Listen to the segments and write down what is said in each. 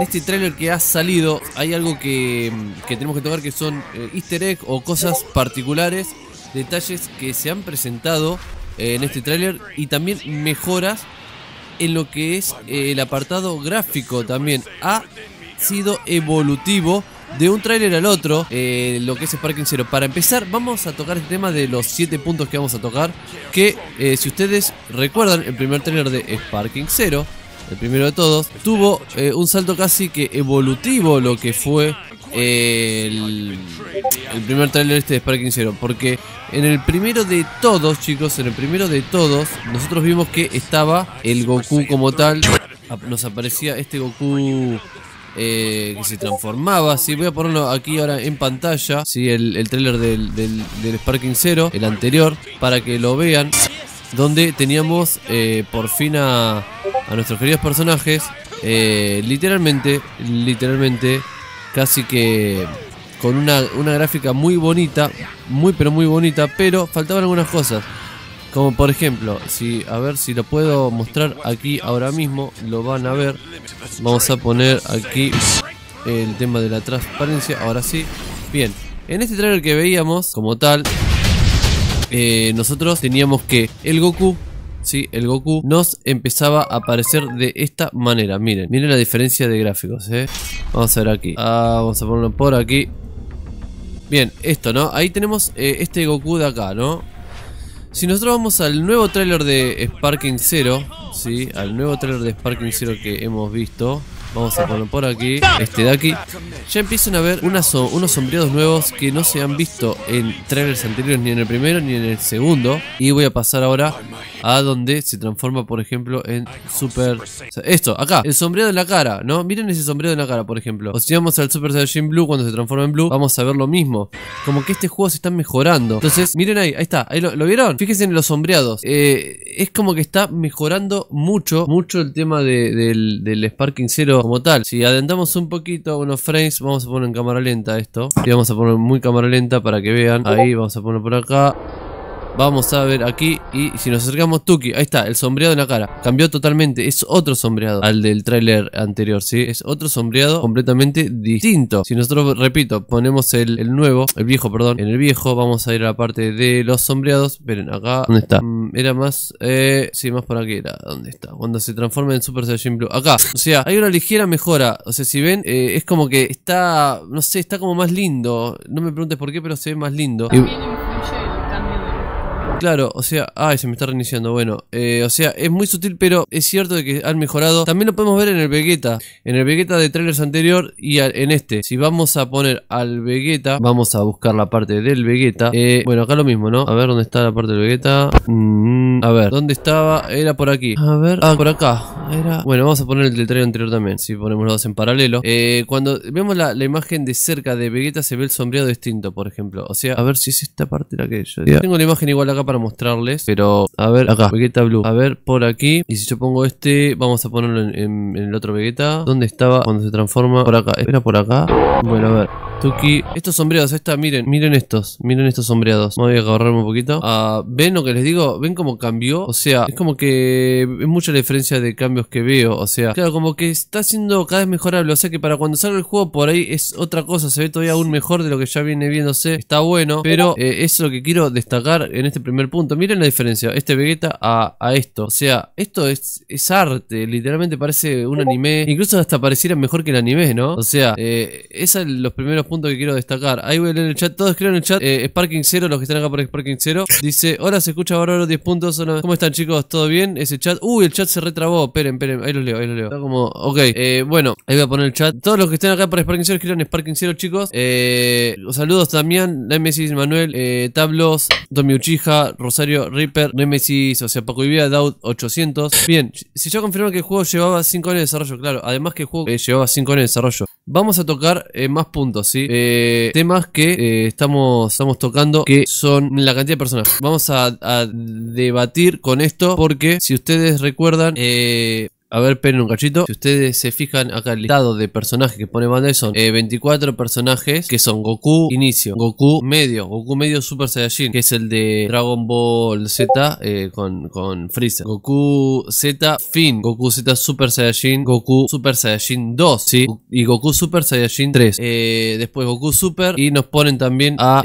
en este tráiler que ha salido hay algo que, tenemos que tocar que son eh, easter eggs o cosas particulares, detalles que se han presentado eh, en este tráiler y también mejoras en lo que es eh, el apartado gráfico también. Ha sido evolutivo de un tráiler al otro, lo que es Sparking Zero. Para empezar, vamos a tocar el tema de los siete puntos que vamos a tocar. Que si ustedes recuerdan, el primer tráiler de Sparking Zero el primero de todos, tuvo eh, un salto casi que evolutivo lo que fue eh, el, el, primer trailer este de Sparking Zero. Porque en el primero de todos, chicos, en el primero de todos, nosotros vimos que estaba el Goku como tal. Nos aparecía este Goku eh, que se transformaba. Voy a ponerlo aquí ahora en pantalla. si El, el trailer del, del, Sparking Zero, el anterior, para que lo vean. Donde teníamos por fin a, a nuestros queridos personajes, eh, literalmente, literalmente, casi que con una, gráfica muy bonita, muy pero muy bonita, pero faltaban algunas cosas. Como por ejemplo, si a ver si lo puedo mostrar aquí ahora mismo, lo van a ver. Vamos a poner aquí el tema de la transparencia, ahora sí. Bien, en este trailer que veíamos como tal, eh, nosotros teníamos que el Goku ¿sí? el Goku nos empezaba a aparecer de esta manera. Miren, miren la diferencia de gráficos. ¿eh? Vamos a ver aquí. Ah, vamos a ponerlo por aquí. Bien, esto, ¿no? Ahí tenemos eh, este Goku de acá, ¿no? Si nosotros vamos al nuevo tráiler de Sparking Zero, ¿sí? Al nuevo trailer de Sparking Zero que hemos visto. Vamos a poner por aquí este de aquí. Ya empiezan a ver unos sombreados nuevos que no se han visto en trailers anteriores, ni en el primero ni en el segundo. Y voy a pasar ahora a donde se transforma, por ejemplo, en Super... esto, acá, el sombreado en la cara, ¿no? Miren ese sombreado en la cara, por ejemplo. O si vamos al Super Saiyajin Blue, cuando se transforma en Blue, vamos a ver lo mismo. Como que este juego se está mejorando. Entonces, miren ahí, ahí está, ahí lo, vieron? Fíjense en los sombreados. Eh, es como que está mejorando mucho, mucho el tema del, del Sparking Zero como tal. Si adentramos un poquito unos frames, vamos a poner en cámara lenta esto. Y vamos a poner muy cámara lenta para que vean. Ahí vamos a poner por acá. Vamos a ver aquí y si nos acercamos, Tuki, ahí está, el sombreado en la cara. Cambió totalmente, es otro sombreado al del tráiler anterior, ¿sí? Es otro sombreado completamente distinto. Si nosotros, repito, ponemos el, nuevo, el viejo, perdón, en el viejo vamos a ir a la parte de los sombreados. Miren, acá, ¿dónde está? Mm, era más, eh, sí, más por aquí era, ¿dónde está? Cuando se transforma en Super Saiyan Blue, acá. O sea, hay una ligera mejora, o sea, si ven, eh, es como que está, no sé, está como más lindo. No me preguntes por qué, pero se ve más lindo. Claro, o sea, ay, se me está reiniciando. Bueno, eh, o sea, es muy sutil, pero es cierto de que han mejorado. También lo podemos ver en el Vegeta, en el Vegeta de trailers anterior y en este. Si vamos a poner al Vegeta, vamos a buscar la parte del Vegeta. Eh, bueno, acá lo mismo, ¿no? A ver dónde está la parte del Vegeta. Mm, a ver, ¿dónde estaba? Era por aquí. A ver, ah, por acá. Era... Bueno, vamos a poner el del trailer anterior también, si ponemos los dos en paralelo. Eh, cuando vemos la, imagen de cerca de Vegeta se ve el sombreado distinto, por ejemplo. O sea, a ver si es esta parte la que yo... Tengo la imagen igual acá para mostrarles, pero a ver acá, Vegeta Blue, a ver por aquí, y si yo pongo este, vamos a ponerlo en, el otro Vegeta, ¿dónde estaba cuando se transforma? Por acá, espera por acá, bueno a ver, Tuki, estos sombreados, esta, miren, miren estos, miren estos sombreados, voy a agarrarme un poquito, ah, ven lo que les digo, ven cómo cambió, o sea, es como que es mucha diferencia de cambios que veo, o sea, claro, como que está siendo cada vez mejorable, o sea que para cuando salga el juego por ahí es otra cosa, se ve todavía aún mejor de lo que ya viene viéndose, está bueno, pero eh, eso es lo que quiero destacar en este primer punto. Miren la diferencia, este Vegeta a, esto. O sea, esto es, es, arte, literalmente parece un anime. Incluso hasta pareciera mejor que el anime, ¿no? O sea, eh, esos son los primeros puntos que quiero destacar. Ahí voy a leer el chat, todos escriben en el chat. Eh, Sparking 0, los que están acá por Sparking 0. Dice, hola, se escucha los 10 puntos. Hola. ¿Cómo están chicos? ¿Todo bien? Ese chat. Uy, el chat se retrabó. Esperen, esperen, ahí lo leo, ahí lo leo. Está como, ok, eh, bueno, ahí voy a poner el chat. Todos los que están acá por Sparking 0, escriban Sparking 0, chicos. los saludos también, Nemesis, Manuel, Tablos, Domi Uchija, Rosario, Reaper, Nemesis, o sea, Paco Bia, Daud 800. Bien, si ya confirmaron que el juego llevaba 5 años de desarrollo, claro, además que el juego eh, llevaba 5 años de desarrollo. Vamos a tocar eh, más puntos, ¿sí? Eh, temas que estamos, estamos tocando que son la cantidad de personas. Vamos a, a debatir con esto porque si ustedes recuerdan... Eh, a ver, pero un cachito. Si ustedes se fijan acá el listado de personajes que pone Bandai son 24 eh, personajes que son Goku inicio, Goku medio, Goku medio Super Saiyajin, que es el de Dragon Ball Z eh, con, con Freezer, Goku Z fin, Goku Z Super Saiyajin, Goku Super Saiyajin 2, ¿sí? Y Goku Super Saiyajin 3. Eh, después Goku Super y nos ponen también a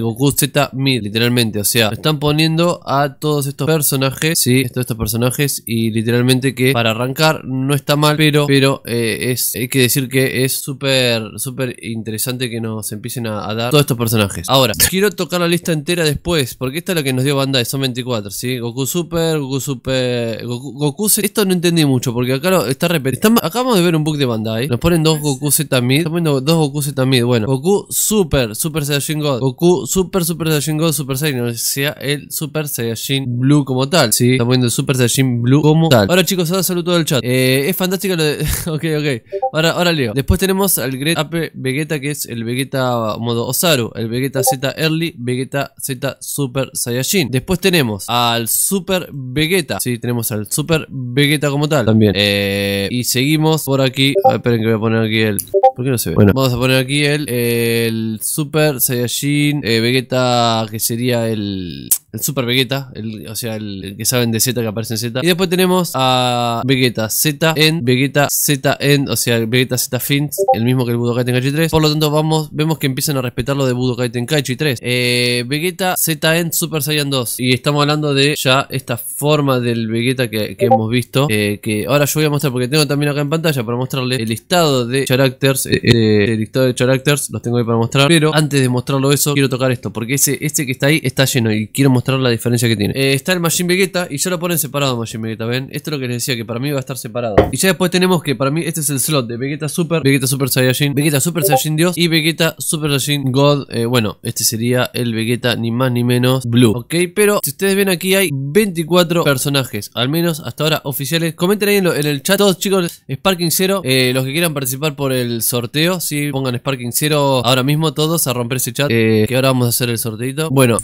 Goku Z 1000, literalmente. O sea, están poniendo a todos estos personajes, ¿sí? Todos estos personajes y literalmente que para arrancar no está mal, pero, pero eh, es, hay que decir que es súper, súper interesante que nos empiecen a, dar todos estos personajes. Ahora, quiero tocar la lista entera después, porque esta es la que nos dio Bandai son 24, ¿sí? Goku Super, Goku Super, Goku, Goku esto no entendí mucho, porque acá lo, está repetido. Acabamos de ver un book de Bandai, nos ponen dos Goku Z Mid, estamos dos Goku Z bueno, Goku Super, Super Saiyajin God, Goku Super, Super Saiyajin God, Super Saiyan o sea, el Super Saiyajin Blue como tal, ¿sí? estamos viendo el Super Saiyajin Blue como tal. Ahora chicos, ahora saludos el chat. Eh, es fantástico lo de... ok, ok. Ahora, ahora leo. Después tenemos al Great Ape Vegeta, que es el Vegeta modo Osaru, el Vegeta Z Early, Vegeta Z Super Saiyajin. Después tenemos al Super Vegeta. Sí, tenemos al Super Vegeta como tal. También. Eh, y seguimos por aquí. A ah, ver, esperen que voy a poner aquí el... ¿Por qué no se ve? Bueno, vamos a poner aquí el, el Super Saiyajin eh, Vegeta, que sería el... El Super Vegeta, o sea, el, el que saben de Z, que aparece en Z. Y después tenemos a Vegeta. Vegeta Z Vegeta Z o sea, Vegeta Z Fins, el mismo que el Budokai Tenkaichi 3. Por lo tanto, vamos, vemos que empiezan a respetar lo de Budokai Tenkaichi 3. Eh, Vegeta Z Super Saiyan 2. Y estamos hablando de ya esta forma del Vegeta que, hemos visto. Eh, que ahora yo voy a mostrar, porque tengo también acá en pantalla para mostrarle el listado de characters. Eh, eh, el listado de characters, los tengo ahí para mostrar. Pero antes de mostrarlo eso, quiero tocar esto. Porque ese, este que está ahí está lleno y quiero mostrar la diferencia que tiene. está el Machine Vegeta y ya lo ponen separado Machine Vegeta, ¿ven? Esto es lo que les decía, que para mí a estar separado. Y ya después tenemos que, para mí, este es el slot de Vegeta Super, Vegeta Super Saiyajin, Vegeta Super Saiyajin Dios y Vegeta Super Saiyajin God. Eh, bueno, este sería el Vegeta ni más ni menos Blue, ¿ok? Pero si ustedes ven aquí hay 24 personajes, al menos hasta ahora oficiales. Comenten ahí en, el chat todos chicos, Sparking 0, eh, los que quieran participar por el sorteo, si pongan Sparking 0 ahora mismo todos a romper ese chat, eh, que ahora vamos a hacer el sorteo Bueno,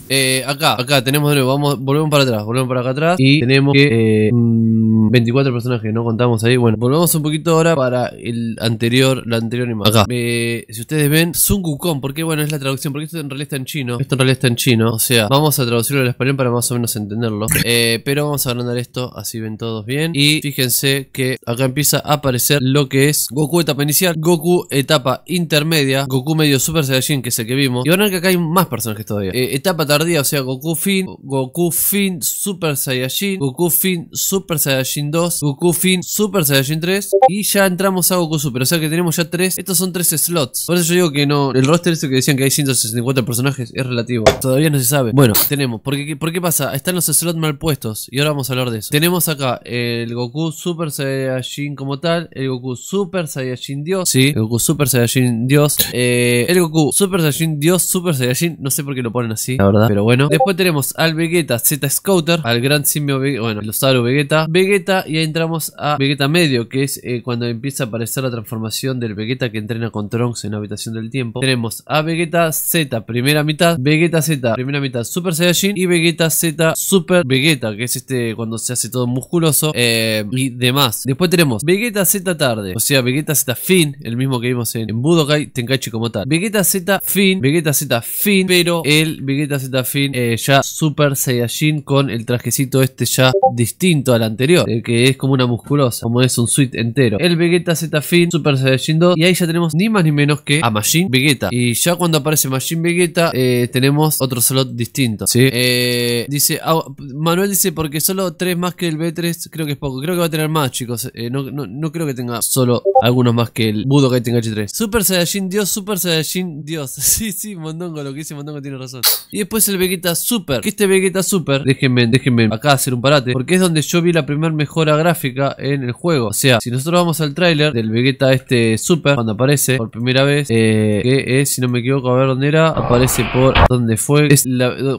acá, acá tenemos de nuevo, vamos, volvemos para atrás, volvemos para acá atrás y tenemos que... Mm, 24 personajes que no contamos ahí. Bueno, Volvemos un poquito ahora para el anterior, la anterior imagen. Acá. Eh, si ustedes ven, Sun Wukong, porque bueno, es la traducción, porque esto en realidad está en chino. Esto en realidad está en chino. O sea, vamos a traducirlo al español para más o menos entenderlo. Eh, pero vamos a agrandar esto, así ven todos bien. Y fíjense que acá empieza a aparecer lo que es Goku etapa inicial, Goku etapa intermedia, Goku medio Super Saiyajin, que es el que vimos. Y van que acá hay más personajes todavía. Eh, etapa tardía, o sea, Goku Fin, Goku Fin Super Saiyajin, Goku Fin Super Saiyajin 2, Goku Fin, Super Saiyajin 3 y ya entramos a Goku Super. O sea que tenemos ya 3. Estos son 3 slots. Por eso yo digo que no. El roster ese que decían que hay 164 personajes es relativo. Todavía no se sabe. Bueno, tenemos. ¿Por qué, por qué pasa? Están los slots mal puestos. Y ahora vamos a hablar de eso. Tenemos acá el Goku Super Saiyajin como tal. El Goku Super Saiyajin Dios. Sí, el Goku Super Saiyajin Dios. Eh, el Goku Super Saiyajin Dios, Super Saiyajin. No sé por qué lo ponen así, la verdad. Pero bueno. Después tenemos al Vegeta Z Scouter. Al Gran Simio Vegeta. Bueno, los Vegeta. Vegeta y ahí entramos a Vegeta medio, que es eh, cuando empieza a aparecer la transformación del Vegeta que entrena con Trunks en la habitación del tiempo. Tenemos a Vegeta Z, primera mitad, Vegeta Z, primera mitad Super Saiyajin y Vegeta Z Super Vegeta, que es este cuando se hace todo musculoso eh, y demás. Después tenemos Vegeta Z tarde, o sea, Vegeta Z Fin, el mismo que vimos en, Budokai Tenkaichi como tal. Vegeta Z Fin, Vegeta Z Fin, pero el Vegeta Z Fin eh, ya Super Saiyajin con el trajecito este ya distinto al anterior, que es como una musculosa, como es un suite entero. El Vegeta Z Fin, Super Saiyajin 2, y ahí ya tenemos ni más ni menos que a Machine Vegeta. Y ya cuando aparece Machine Vegeta, eh, tenemos otro slot distinto. ¿sí? Eh, dice, ah, Manuel dice, porque solo 3 más que el B3, creo que es poco. Creo que va a tener más, chicos. Eh, no, creo que tenga solo algunos más que el Budo que tenga H3. Super Saiyajin Dios, Super Saiyajin Dios. sí, sí, Mondongo, lo que dice Mondongo tiene razón. Y después el Vegeta Super, que este Vegeta Super, déjenme, déjenme acá hacer un parate, porque es donde yo vi la primera mejora gráfica en el juego. O sea, si nosotros vamos al tráiler del Vegeta este Super, cuando aparece por primera vez, eh, que es, si no me equivoco, a ver dónde era, aparece por donde fue.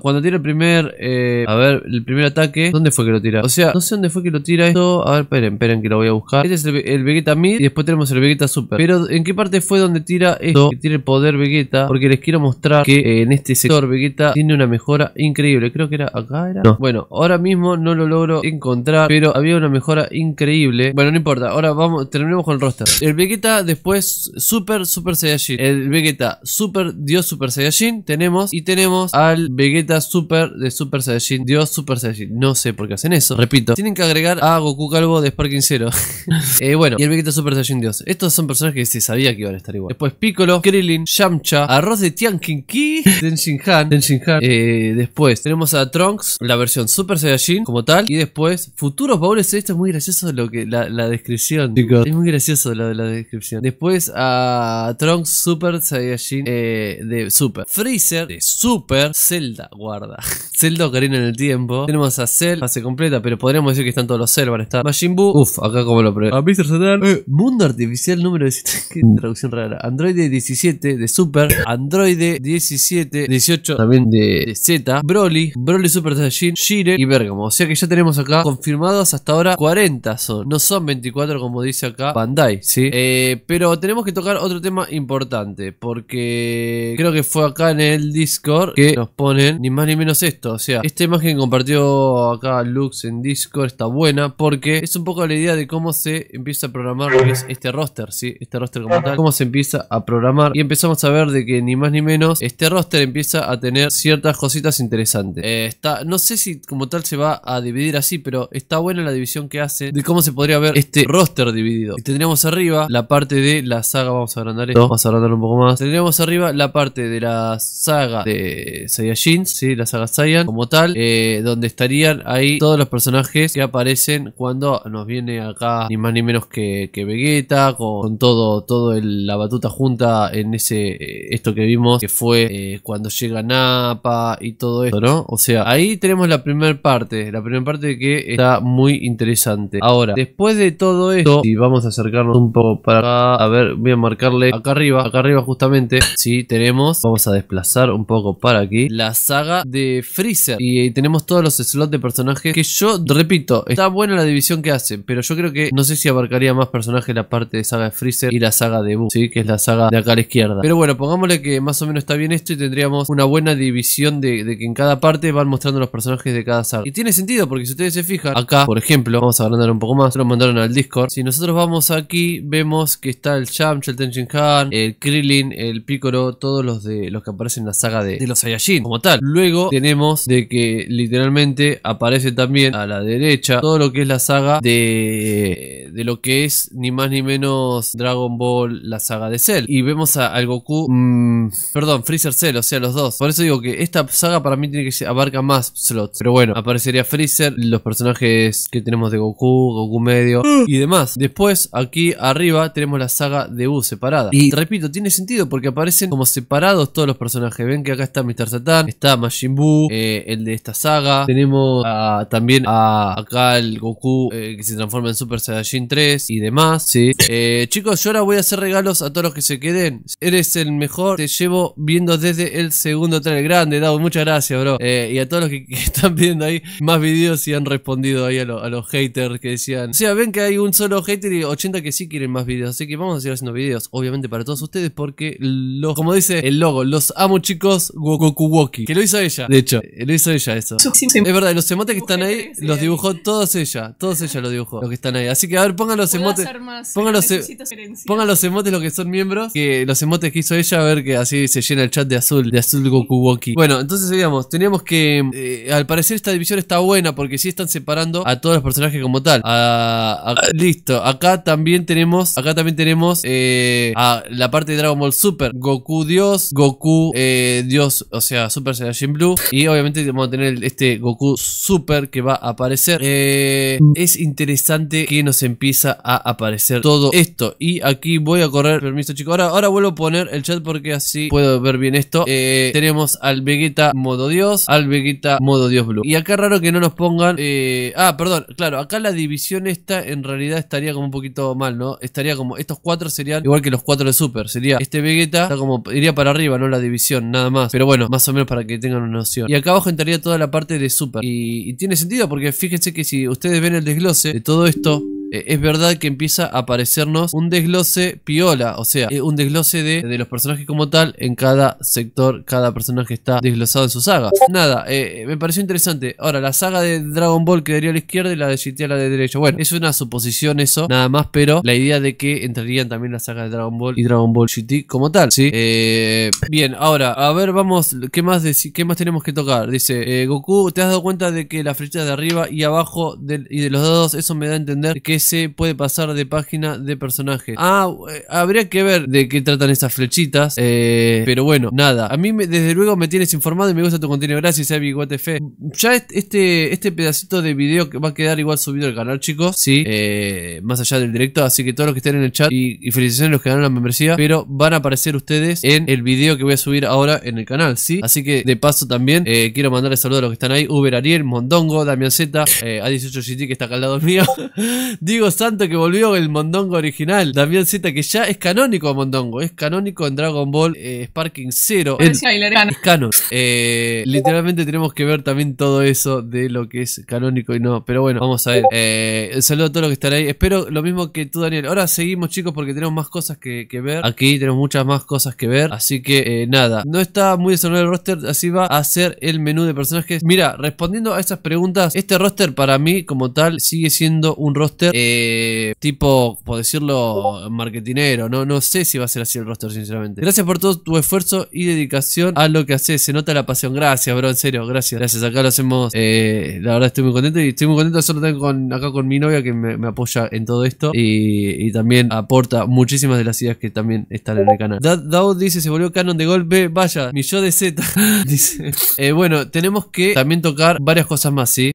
cuando tiene el primer, eh, a ver, el primer ataque, ¿dónde fue que lo tira? O sea, no sé dónde fue que lo tira esto. A ver, esperen, esperen que lo voy a buscar. Este es el, Vegeta Mid y después tenemos el Vegeta Super. Pero, ¿en qué parte fue donde tira esto? Que tiene el poder Vegeta, porque les quiero mostrar que eh, en este sector Vegeta tiene una mejora increíble. Creo que era acá, ¿era? Bueno, ahora mismo no lo logro encontrar, pero había una mejora increíble. Bueno, no importa. Ahora vamos, terminemos con el roster. El Vegeta después Super Super Saiyajin. El Vegeta Super Dios Super Saiyajin tenemos y tenemos al Vegeta Super de Super Saiyajin Dios Super Saiyajin. No sé por qué hacen eso. Repito, tienen que agregar a Goku Calvo de Sparking Zero. Eh, bueno, y el Vegeta Super Saiyajin Dios. Estos son personajes que se sabía que iban a estar igual. Después Piccolo, Krillin, Yamcha, Arroz de Tianqinqui, Tenshinhan, Tenshinhan. Eh, después tenemos a Trunks, la versión Super Saiyajin como tal y después futuros baúles esto es muy gracioso lo que, la, descripción. Es muy gracioso lo de la descripción. Después a Trunks Super Saiyajin eh, de Super. Freezer de Super. Zelda, guarda. Zelda Ocarina en el tiempo. Tenemos a Cell, fase completa, pero podríamos decir que están todos los Cell, van a estar. Majin Buu. Uf, acá como lo probé. A Mr. Satan. Eh, mundo Artificial número 17. Qué mm. traducción rara. Android 17 de Super. Android 17, 18 también de, de Z. Broly. Broly Super Saiyajin. Shire y Bergamo. O sea que ya tenemos acá confirmados hasta ahora 40 son. No son 24 como dice acá Bandai, ¿sí? Eh, pero tenemos que tocar otro tema importante. Porque creo que fue acá en el Discord que nos ponen ni más ni menos esto. O sea, esta imagen compartió acá Lux en Discord está buena. Porque es un poco la idea de cómo se empieza a programar este roster, ¿sí? Este roster como tal. Cómo se empieza a programar. Y empezamos a ver de que ni más ni menos este roster empieza a tener ciertas cositas interesantes. Eh, está, no sé si como tal se va a dividir así, pero está buena la división que hace de cómo se podría ver este roster dividido. Y tendríamos arriba la parte de la saga, vamos a agrandar esto, vamos a agrandar un poco más. Tendríamos arriba la parte de la saga de Saiyajin, ¿sí? la saga Saiyan como tal, eh, donde estarían ahí todos los personajes que aparecen cuando nos viene acá ni más ni menos que, Vegeta, con, todo, todo la batuta junta en ese eh, esto que vimos que fue eh, cuando llega Napa y todo esto, ¿no? O sea, ahí tenemos la primera parte, la primera parte que está muy interesante interesante. Ahora, después de todo esto, Y vamos a acercarnos un poco para acá, a ver, voy a marcarle acá arriba, acá arriba justamente, si tenemos, vamos a desplazar un poco para aquí, la saga de Freezer. Y tenemos todos los slots de personajes que yo, repito, está buena la división que hacen. pero yo creo que no sé si abarcaría más personajes la parte de saga de Freezer y la saga de Boo, ¿sí? Que es la saga de acá a la izquierda. Pero bueno, pongámosle que más o menos está bien esto y tendríamos una buena división de, de que en cada parte van mostrando los personajes de cada saga. Y tiene sentido, porque si ustedes se fijan, acá, por ejemplo, vamos a agrandar un poco más, lo mandaron al Discord. Si nosotros vamos aquí, vemos que está el Yamcha, el Tenjin Han, el Krillin, el Picoro, todos los de los que aparecen en la saga de, los Saiyajin como tal. Luego tenemos de que literalmente aparece también a la derecha todo lo que es la saga de, de lo que es ni más ni menos Dragon Ball, la saga de Cell. Y vemos a, al Goku, mm, perdón, Freezer Cell, o sea, los dos. Por eso digo que esta saga para mí tiene que abarcar más slots. Pero bueno, aparecería Freezer, los personajes que tenemos de Goku, Goku medio uh. y demás. Después, aquí arriba tenemos la saga de U separada. Y repito, tiene sentido porque aparecen como separados todos los personajes. Ven que acá está Mr. Satan, está Majin Buu, eh, el de esta saga. Tenemos también a, acá el Goku eh, que se transforma en Super Saiyajin 3 y demás. ¿sí? Eh, chicos, yo ahora voy a hacer regalos a todos los que se queden. Eres el mejor, te llevo viendo desde el segundo trailer. Grande, Dao muchas gracias, bro. y a todos los que, están viendo ahí más vídeos y han respondido ahí a los los haters que decían, o sea, ven que hay un solo hater y 80 que sí quieren más videos, así que vamos a seguir haciendo videos, obviamente para todos ustedes, porque como dice el logo, los amo chicos, Woki que lo hizo ella, de hecho, eh, lo hizo ella eso. Es verdad, los emotes que están ahí, los dibujó todos ella, todos ella los dibujó, los que están ahí. Así que a ver, pongan los emotes, pongan los, e- pongan los emotes los que son miembros, que los emotes que hizo ella, a ver que así se llena el chat de azul, de azul Woki Bueno, entonces digamos, teníamos que, eh, al parecer esta división está buena, porque si están separando a todos los Personaje como tal. listo, acá también tenemos, acá también tenemos eh, a la parte de Dragon Ball Super. Goku Dios, Goku eh, Dios, o sea, Super Saiyajin Blue. Y obviamente vamos a tener este Goku Super que va a aparecer. Eh, es interesante que nos empieza a aparecer todo esto. Y aquí voy a correr, permiso chicos. Ahora, ahora vuelvo a poner el chat porque así puedo ver bien esto. tenemos al Vegeta modo Dios, al Vegeta modo Dios Blue. Y acá raro que no nos pongan... ah, perdón, Claro, acá la división esta en realidad estaría como un poquito mal, ¿no? Estaría como, estos cuatro serían igual que los cuatro de Super. Sería este Vegeta, como, iría para arriba, ¿no? La división, nada más. Pero bueno, más o menos para que tengan una noción. Y acá abajo entraría toda la parte de Super. Y, y tiene sentido porque fíjense que si ustedes ven el desglose de todo esto, eh, es verdad que empieza a aparecernos un desglose piola, o sea, eh, un desglose de, los personajes como tal en cada sector, cada personaje está desglosado en su saga. Nada, eh, me pareció interesante. Ahora, la saga de Dragon Ball quedaría a la izquierda y la de GT a la de derecha. Bueno, es una suposición eso, nada más, pero la idea de que entrarían también la saga de Dragon Ball y Dragon Ball GT como tal, ¿sí? bien, ahora, a ver, vamos, ¿qué más, qué más tenemos que tocar? Dice, Goku, ¿te has dado cuenta de que la flecha de arriba y abajo y de los dados, eso me da a entender que se puede pasar de página de personaje. Ah, eh, habría que ver de qué tratan esas flechitas. Eh, pero bueno, nada. A mí desde luego me tienes informado y me gusta tu contenido. Gracias, Abby Guatefe. Ya este, este pedacito de video que va a quedar igual subido al canal, chicos. Sí, eh, más allá del directo. Así que todos los que estén en el chat y, felicitaciones a los que ganaron la membresía. Pero van a aparecer ustedes en el video que voy a subir ahora en el canal, ¿sí? Así que de paso también quiero mandarles saludos a los que están ahí. Uber Ariel, Mondongo, Damián Z, A18GT que está acá al lado mío. Digo Santo que volvió el Mondongo original. También cita que ya es canónico Mondongo. Es canónico en Dragon Ball eh, Sparking 0... es canon. Eh, literalmente tenemos que ver también todo eso de lo que es canónico y no. Pero bueno, vamos a ver. Eh, saludo a todos los que están ahí. Espero lo mismo que tú, Daniel. Ahora seguimos, chicos, porque tenemos más cosas que, ver. Aquí tenemos muchas más cosas que ver. Así que eh, nada. No está muy desarrollado el roster. Así va a ser el menú de personajes. Mira, respondiendo a esas preguntas, este roster para mí, como tal, sigue siendo un roster eh, tipo, por decirlo, marketinero. No, no sé si va a ser así el roster, sinceramente. Gracias por todo tu esfuerzo y dedicación a lo que haces. Se nota la pasión. Gracias, bro. En serio, gracias. Gracias. Acá lo hacemos. Eh, la verdad estoy muy contento y estoy muy contento de hacerlo con, acá con mi novia que me, apoya en todo esto y, también aporta muchísimas de las ideas que también están en el canal. Daud dice, se volvió canon de golpe. Vaya, mi yo de Z. dice. Eh, bueno, tenemos que también tocar varias cosas más, ¿sí?